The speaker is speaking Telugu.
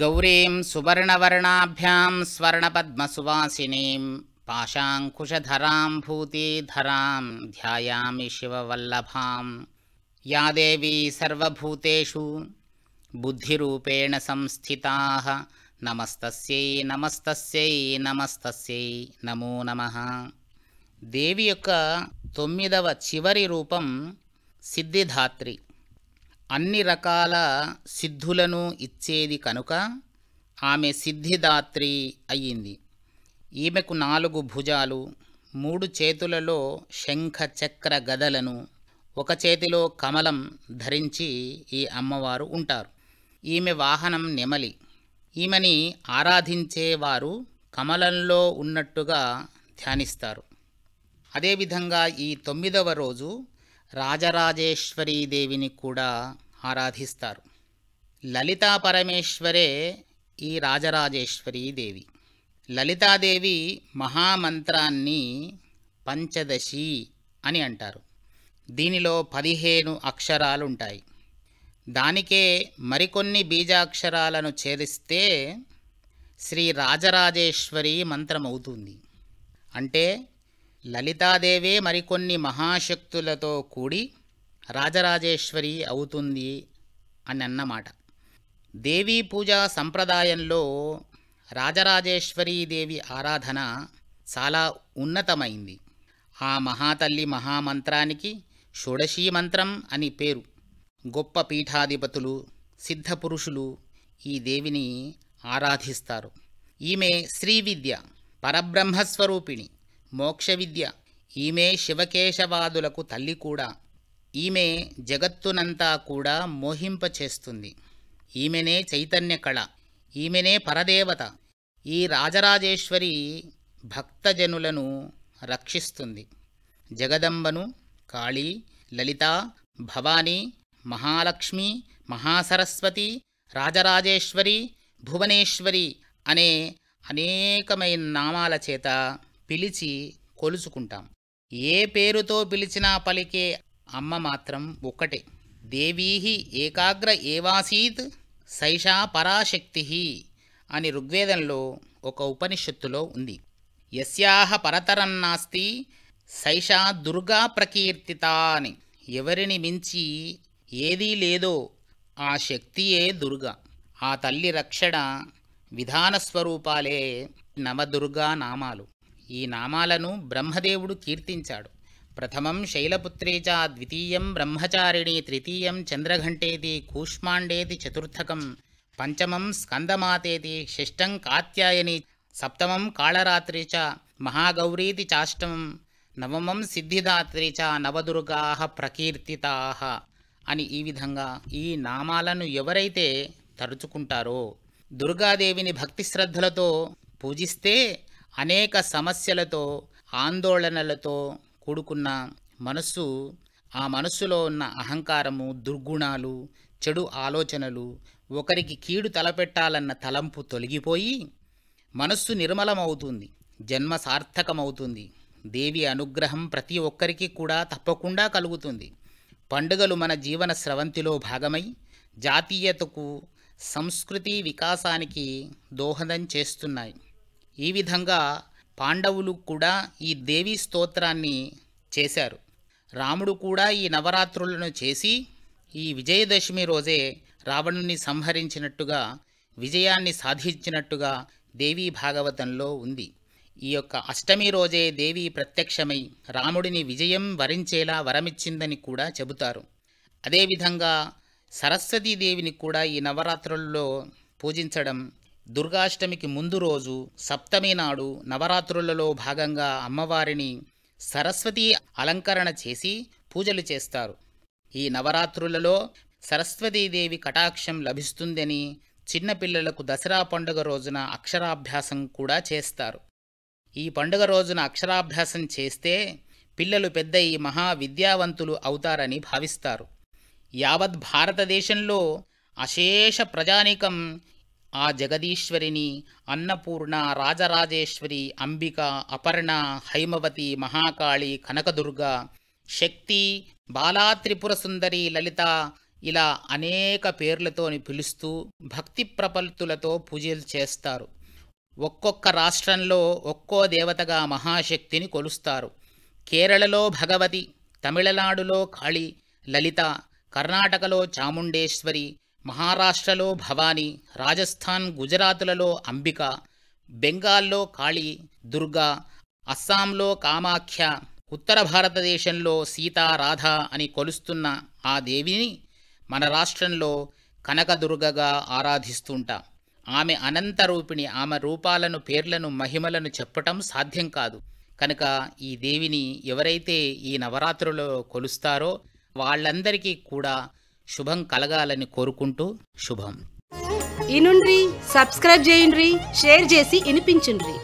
गौरीं सुवर्णवर्णाभ्यां स्वर्णपद्मसुवासिनीं पाशाङ्कुशधरां भूतिधरां ध्यायामि शिववल्लभां या देवी सर्वभूतेषु बुद्धिरूपेण संस्थिताः नमस्तस्यै नमस्तस्यै नमस्तस्यै नमो नमः దేవి యొక్క తొమ్మిదవ చివరి రూపం సిద్ధిధాత్రి అన్ని రకాల సిద్ధులను ఇచ్చేది కనుక ఆమె సిద్ధిదాత్రి అయ్యింది ఈమెకు నాలుగు భుజాలు మూడు చేతులలో శంఖ చక్ర గదలను ఒక చేతిలో కమలం ధరించి ఈ అమ్మవారు ఉంటారు ఈమె వాహనం నెమలి ఈమెని ఆరాధించేవారు కమలంలో ఉన్నట్టుగా ధ్యానిస్తారు అదేవిధంగా ఈ తొమ్మిదవ రోజు రాజరాజేశ్వరీదేవిని కూడా ఆరాధిస్తారు లలితా పరమేశ్వరే ఈ రాజరాజేశ్వరీదేవి లలితాదేవి మహామంత్రాన్ని పంచదశి అని అంటారు దీనిలో పదిహేను అక్షరాలుంటాయి దానికే మరికొన్ని బీజాక్షరాలను చేరిస్తే శ్రీ రాజరాజేశ్వరి మంత్రమవుతుంది అంటే లలితాదేవే మరికొన్ని మహాశక్తులతో కూడి రాజరాజేశ్వరి అవుతుంది అని అన్నమాట దేవీ పూజ సంప్రదాయంలో రాజరాజేశ్వరీదేవి ఆరాధన చాలా ఉన్నతమైంది ఆ మహాతల్లి మహామంత్రానికి షోడశీ మంత్రం అని పేరు గొప్ప పీఠాధిపతులు సిద్ధపురుషులు ఈ దేవిని ఆరాధిస్తారు ఈమె శ్రీవిద్య పరబ్రహ్మస్వరూపిణి మోక్షవిద్య ఈమె శివకేశవాదులకు తల్లి కూడా ఈమె జగత్తునంతా కూడా మోహింపచేస్తుంది ఈమెనే చైతన్య కళ ఈమెనే పరదేవత ఈ రాజరాజేశ్వరి భక్తజనులను రక్షిస్తుంది జగదంబను కాళీ లలిత భవానీ మహాలక్ష్మి మహాసరస్వతి రాజరాజేశ్వరి భువనేశ్వరి అనే అనేకమైన నామాల చేత పిలిచి కొలుచుకుంటాం ఏ పేరుతో పిలిచినా పలికే అమ్మ మాత్రం ఒక్కటే దేవీహి ఏకాగ్ర ఏవాసీత్ సైషా పరాశక్తి అని ఋగ్వేదంలో ఒక ఉపనిషత్తులో ఉంది యస్యాహ పరతరం నాస్తి సైషా దుర్గా ప్రకీర్తిత అని ఎవరిని మించి ఏదీ లేదో ఆ శక్తియే దుర్గా ఆ తల్లి రక్షణ విధానస్వరూపాలే నవదుర్గా నామాలు ఈ నామాలను బ్రహ్మదేవుడు కీర్తించాడు ప్రథమం శైలపుత్రేచ ద్వితీయం బ్రహ్మచారిణి తృతీయం చంద్రఘంటేది కూష్మాండేది చతుర్థకం పంచమం స్కందమాతేది షష్టం కాత్యాయని సప్తమం కాళరాత్రి చ మహాగౌరీతి చాష్టమం నవమం సిద్ధిదాత్రి చ నవదుర్గా ప్రకీర్తితా అని ఈ విధంగా ఈ నామాలను ఎవరైతే తరుచుకుంటారో దుర్గాదేవిని భక్తిశ్రద్ధలతో పూజిస్తే అనేక సమస్యలతో ఆందోళనలతో కూడుకున్న మనస్సు ఆ మనస్సులో ఉన్న అహంకారము దుర్గుణాలు చెడు ఆలోచనలు ఒకరికి కీడు తలపెట్టాలన్న తలంపు తొలగిపోయి మనస్సు నిర్మలమవుతుంది జన్మ సార్థకమవుతుంది దేవి అనుగ్రహం ప్రతి ఒక్కరికి కూడా తప్పకుండా కలుగుతుంది పండుగలు మన జీవన స్రవంతిలో భాగమై జాతీయతకు సంస్కృతి వికాసానికి దోహదం చేస్తున్నాయి ఈ విధంగా పాండవులు కూడా ఈ దేవీ స్తోత్రాన్ని చేశారు రాముడు కూడా ఈ నవరాత్రులను చేసి ఈ విజయదశమి రోజే రావణుని సంహరించినట్టుగా విజయాన్ని సాధించినట్టుగా దేవీ భాగవతంలో ఉంది ఈ యొక్క అష్టమి రోజే దేవి ప్రత్యక్షమై రాముడిని విజయం వరించేలా వరమిచ్చిందని కూడా చెబుతారు అదేవిధంగా సరస్వతీదేవిని కూడా ఈ నవరాత్రుల్లో పూజించడం దుర్గాష్టమికి ముందు రోజు సప్తమి నాడు నవరాత్రులలో భాగంగా అమ్మవారిని సరస్వతి అలంకరణ చేసి పూజలు చేస్తారు ఈ నవరాత్రులలో సరస్వతీదేవి కటాక్షం లభిస్తుందని చిన్నపిల్లలకు దసరా పండుగ రోజున అక్షరాభ్యాసం కూడా చేస్తారు ఈ పండుగ రోజున అక్షరాభ్యాసం చేస్తే పిల్లలు పెద్ద ఈ మహా విద్యావంతులు అవుతారని భావిస్తారు యావత్ భారతదేశంలో అశేష ప్రజానీకం ఆ జగదీశ్వరిని అన్నపూర్ణ రాజరాజేశ్వరి అంబిక అపర్ణ హైమవతి మహాకాళి కనకదుర్గ శక్తి బాలాత్రిపుర సుందరి లలిత ఇలా అనేక పేర్లతోని పిలుస్తూ భక్తి ప్రపల్తులతో పూజలు చేస్తారు ఒక్కొక్క రాష్ట్రంలో ఒక్కో దేవతగా మహాశక్తిని కొలుస్తారు కేరళలో భగవతి తమిళనాడులో కాళి లలిత కర్ణాటకలో చాముండేశ్వరి మహారాష్ట్రలో భవానీ రాజస్థాన్ గుజరాత్లలో అంబిక బెంగాల్లో కాళీ దుర్గా అస్సాంలో కామాఖ్య ఉత్తర భారతదేశంలో సీతా రాధ అని కొలుస్తున్న ఆ దేవిని మన రాష్ట్రంలో కనకదుర్గగా ఆరాధిస్తుంటాం ఆమె అనంతరూపిణి ఆమె రూపాలను పేర్లను మహిమలను చెప్పటం సాధ్యం కాదు కనుక ఈ దేవిని ఎవరైతే ఈ నవరాత్రులలో కొలుస్తారో వాళ్ళందరికీ కూడా శుభం కలగాలని కోరుకుంటూ శుభం ఇనుండ్రి సబ్స్క్రైబ్ చేయండి షేర్ చేసి వినిపించండి